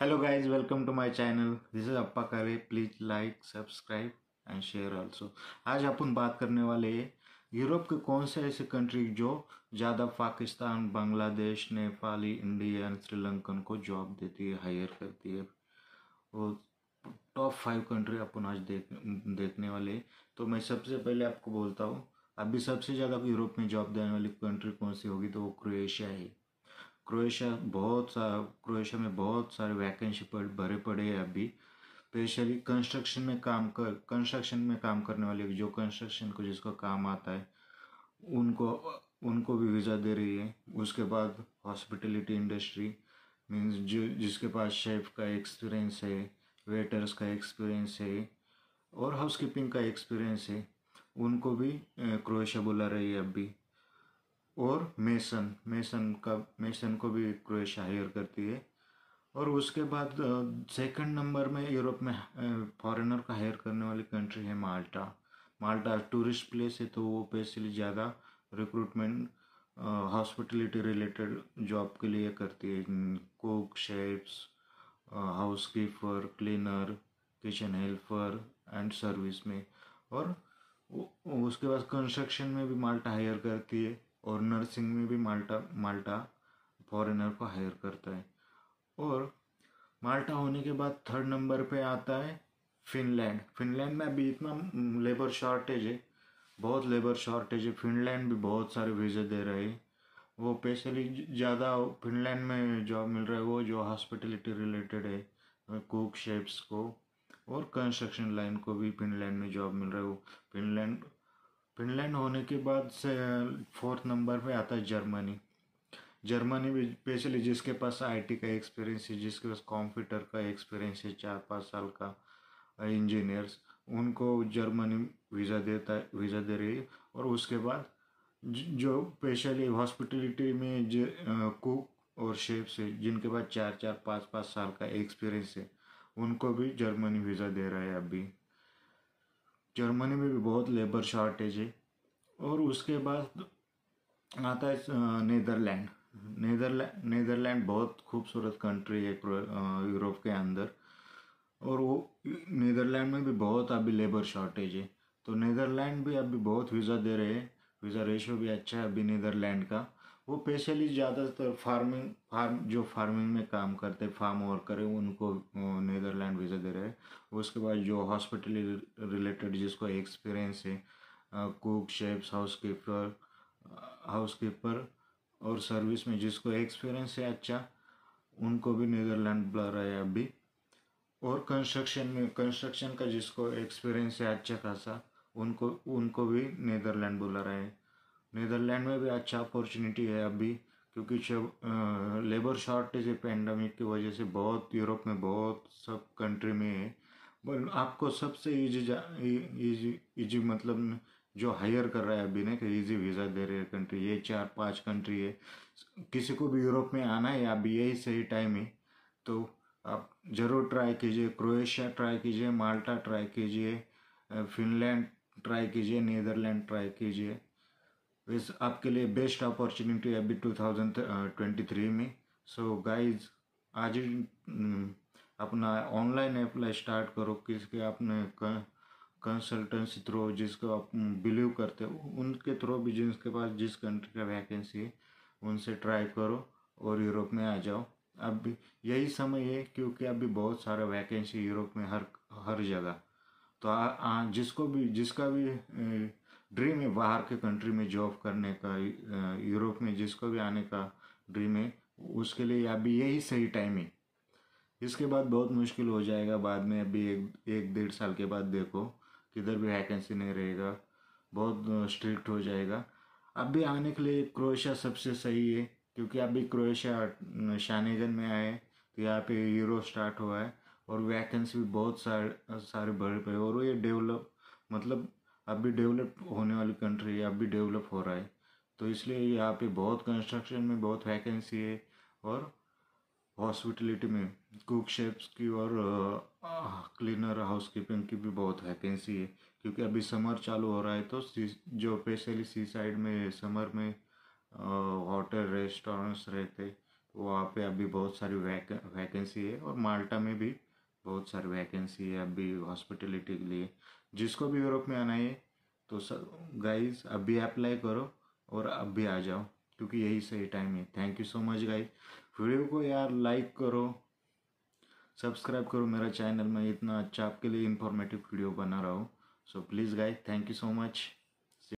hello guys welcome to my channel this is appa kare please like subscribe and share also आज अपन बात करने वाले हैं Europe के कौन से ऐसे कंट्री जो ज़्यादा पाकिस्तान बांग्लादेश नेपाली एंड श्रीलंकन को जॉब देती है हायर करती है वो टॉप फाइव कंट्री अपन आज देख देखने वाले तो मैं सबसे पहले आपको बोलता हूँ अभी सबसे ज़्यादा यूरोप में जॉब देने वाली कंट्री कौन सी होगी तो वो क्रोएशिया है क्रोएशिया बहुत सा क्रोएशिया में बहुत सारे वैकेंसी पर भरे पड़े हैं अभी स्पेशली कंस्ट्रक्शन में काम कर कंस्ट्रक्शन में काम करने वाले जो कंस्ट्रक्शन को जिसका काम आता है उनको उनको भी वीज़ा दे रही है उसके बाद हॉस्पिटलिटी इंडस्ट्री मीन्स जो जिसके पास शेफ़ का एक्सपीरियंस है वेटर्स का एक्सपीरियंस है और हाउस कीपिंग का एक्सपीरियंस है उनको भी क्रोएशिया बुला रही है अभी और मेसन मेसन का मेसन को भी क्रोएशिया हायर करती है और उसके बाद सेकंड नंबर में यूरोप में फॉरेनर का हायर करने वाली कंट्री है माल्टा माल्टा टूरिस्ट प्लेस है तो वो स्पेशली ज़्यादा रिक्रूटमेंट हॉस्पिटलिटी रिलेटेड जॉब के लिए करती है cook chefs house keeper cleaner kitchen helper and service में और उसके बाद कंस्ट्रक्शन में भी माल्टा हायर करती है और नर्सिंग में भी माल्टा माल्टा फॉरेनर को हायर करता है और माल्टा होने के बाद थर्ड नंबर पे आता है फिनलैंड फिनलैंड में अभी इतना लेबर शॉर्टेज है बहुत लेबर शॉर्टेज है फिनलैंड भी बहुत सारे वीज़े दे रहे हैं वो स्पेशली ज़्यादा फिनलैंड में जॉब मिल रहा है वो जो हॉस्पिटलिटी रिलेटेड है कुक शेप्स को और कंस्ट्रक्शन लाइन को भी फिनलैंड में जॉब मिल रहा है वो फिनलैंड फिनलैंड होने के बाद से फोर्थ नंबर पे आता है जर्मनी जर्मनी में स्पेशली जिसके पास आईटी का एक्सपीरियंस है जिसके पास कंप्यूटर का एक्सपीरियंस है चार पाँच साल का इंजीनियर्स उनको जर्मनी वीज़ा देता है वीज़ा दे रही है और उसके बाद जो स्पेशली हॉस्पिटलिटी में जो कुक और शेफ से जिनके पास चार चार पाँच पाँच साल का एक्सपीरियंस है उनको भी जर्मनी वीज़ा दे रहा है अभी जर्मनी में भी बहुत लेबर शॉर्टेज है और उसके बाद आता है नीदरलैंड नीदरलैंड नीदरलैंड बहुत खूबसूरत कंट्री है यूरोप के अंदर और वो नीदरलैंड में भी बहुत अभी लेबर शॉर्टेज है तो नीदरलैंड भी अभी बहुत वीज़ा दे रहे हैं वीज़ा रेशो भी अच्छा है अभी नीदरलैंड का वो स्पेशली ज़्यादातर फार्मिंग फार्म जो फार्मिंग में काम करते फार्म वर्कर हैं उनको नीदरलैंड वीज़ा दे रहे हैं उसके बाद जो हॉस्पिटल रिलेटेड जिसको एक्सपीरियंस है cook chefs house keeper house keeper और सर्विस में जिसको एक्सपीरियंस है अच्छा उनको भी नीदरलैंड बुला रहा है अभी और कंस्ट्रक्शन में कंस्ट्रक्शन का जिसको एक्सपीरियंस है अच्छा खासा उनको उनको भी नीदरलैंड बुला रहा है नीदरलैंड में भी अच्छा अपॉर्चुनिटी है अभी क्योंकि लेबर शॉर्टेज है पेंडेमिक की वजह से बहुत यूरोप में बहुत सब कंट्री में है बट आपको सबसे इजी इजी इजी मतलब जो हायर कर रहा है अभी ना कि इजी वीज़ा दे रहे कंट्री ये चार पांच कंट्री है किसी को भी यूरोप में आना है अभी यही सही टाइम है तो आप ज़रूर ट्राई कीजिए क्रोएशिया ट्राई कीजिए माल्टा ट्राई कीजिए फिनलैंड ट्राई कीजिए नीदरलैंड ट्राई कीजिए वैसे आपके लिए बेस्ट अपॉर्चुनिटी अभी टू थाउजेंड ट्वेंटी थ्री में सो so गाइज आज हम्म, अपना ऑनलाइन अप्लाई स्टार्ट करो किसके आपने कंसल्टेंसी थ्रू जिसको आप बिलीव करते हो उनके थ्रू भी जिनके पास जिस कंट्री का वैकेंसी है उनसे ट्राई करो और यूरोप में आ जाओ अब यही समय है क्योंकि अभी बहुत सारा वैकेंसी यूरोप में हर हर जगह तो आ, आ, जिसको भी जिसका भी ए, ड्रीम है बाहर के कंट्री में जॉब करने का यूरोप में जिसको भी आने का ड्रीम है उसके लिए अभी यही सही टाइम है इसके बाद बहुत मुश्किल हो जाएगा बाद में अभी एक एक डेढ़ साल के बाद देखो किधर भी वैकेंसी नहीं रहेगा बहुत स्ट्रिक्ट हो जाएगा अभी आने के लिए क्रोएशिया सबसे सही है क्योंकि अभी क्रोएशिया शानेगन में आए तो यहाँ पे यूरो स्टार्ट हुआ है और वैकेंसी भी बहुत सारे सारे बढ़ पे और ये डेवलप मतलब अब भी डेवलप होने वाली कंट्री है अब भी डेवलप हो रहा है तो इसलिए यहाँ पे बहुत कंस्ट्रक्शन में बहुत वैकेंसी है और हॉस्पिटलिटी में कुक शेप्स की और क्लीनर हाउस कीपिंग की भी बहुत वैकेंसी है क्योंकि अभी समर चालू हो रहा है तो सी जो स्पेशली सी साइड में समर में होटल रेस्टोरेंट्स रहते वहाँ पे अभी बहुत सारी वैकेंसी है और माल्टा में भी बहुत सारे वैकेंसी है अभी हॉस्पिटलिटी के लिए जिसको भी यूरोप में आना है तो सर गाइज अभी अप्लाई करो और अभी आ जाओ क्योंकि यही सही टाइम है thank you so much guys video को यार लाइक करो सब्सक्राइब करो मेरा चैनल मैं इतना अच्छा आपके लिए इन्फॉर्मेटिव वीडियो बना रहा हूँ so please guys thank you so much